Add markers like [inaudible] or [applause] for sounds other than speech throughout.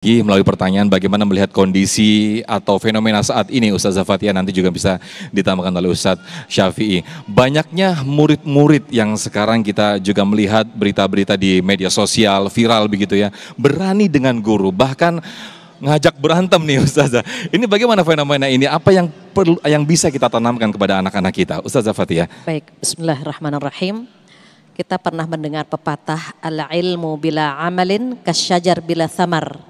lagi melalui pertanyaan bagaimana melihat kondisi atau fenomena saat ini Ustaz Zafatia nanti juga bisa ditambahkan oleh Ustaz Syafi'i. Banyaknya murid-murid yang sekarang kita juga melihat berita-berita di media sosial viral begitu ya, berani dengan guru bahkan ngajak berantem nih [laughs] Ustazah. Ini bagaimana fenomena ini? Apa yang perlu yang bisa kita tanamkan kepada anak-anak kita? Ustazah Fatia. Baik, bismillahirrahmanirrahim kita pernah mendengar pepatah al ilmu bila amalin kasyajar bila samar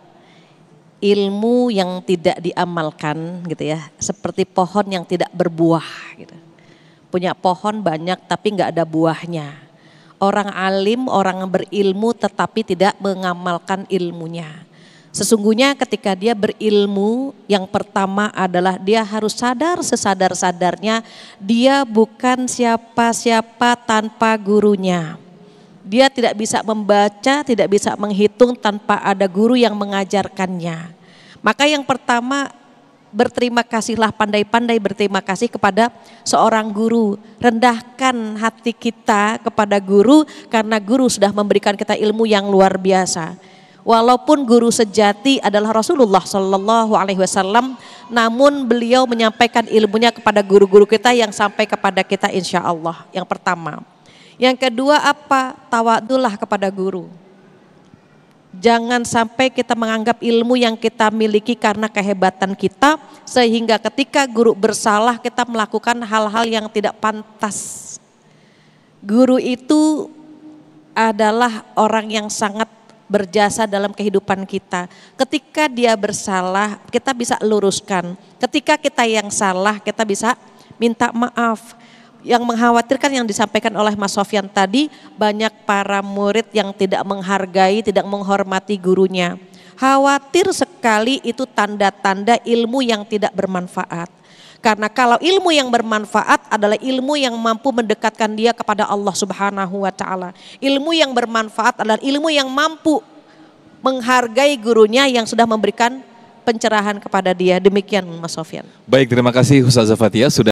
ilmu yang tidak diamalkan gitu ya, seperti pohon yang tidak berbuah gitu. Punya pohon banyak tapi nggak ada buahnya. Orang alim, orang berilmu tetapi tidak mengamalkan ilmunya. Sesungguhnya ketika dia berilmu, yang pertama adalah dia harus sadar sesadar-sadarnya dia bukan siapa-siapa tanpa gurunya dia tidak bisa membaca, tidak bisa menghitung tanpa ada guru yang mengajarkannya. Maka yang pertama berterima kasihlah pandai-pandai berterima kasih kepada seorang guru. Rendahkan hati kita kepada guru karena guru sudah memberikan kita ilmu yang luar biasa. Walaupun guru sejati adalah Rasulullah Shallallahu Alaihi Wasallam, namun beliau menyampaikan ilmunya kepada guru-guru kita yang sampai kepada kita insya Allah. Yang pertama. Yang kedua apa? Tawadulah kepada guru. Jangan sampai kita menganggap ilmu yang kita miliki karena kehebatan kita sehingga ketika guru bersalah kita melakukan hal-hal yang tidak pantas. Guru itu adalah orang yang sangat berjasa dalam kehidupan kita. Ketika dia bersalah, kita bisa luruskan. Ketika kita yang salah, kita bisa minta maaf yang mengkhawatirkan yang disampaikan oleh Mas Sofyan tadi, banyak para murid yang tidak menghargai, tidak menghormati gurunya. Khawatir sekali itu tanda-tanda ilmu yang tidak bermanfaat. Karena kalau ilmu yang bermanfaat adalah ilmu yang mampu mendekatkan dia kepada Allah Subhanahu wa taala. Ilmu yang bermanfaat adalah ilmu yang mampu menghargai gurunya yang sudah memberikan pencerahan kepada dia. Demikian Mas Sofyan. Baik, terima kasih Ustazah Fatia sudah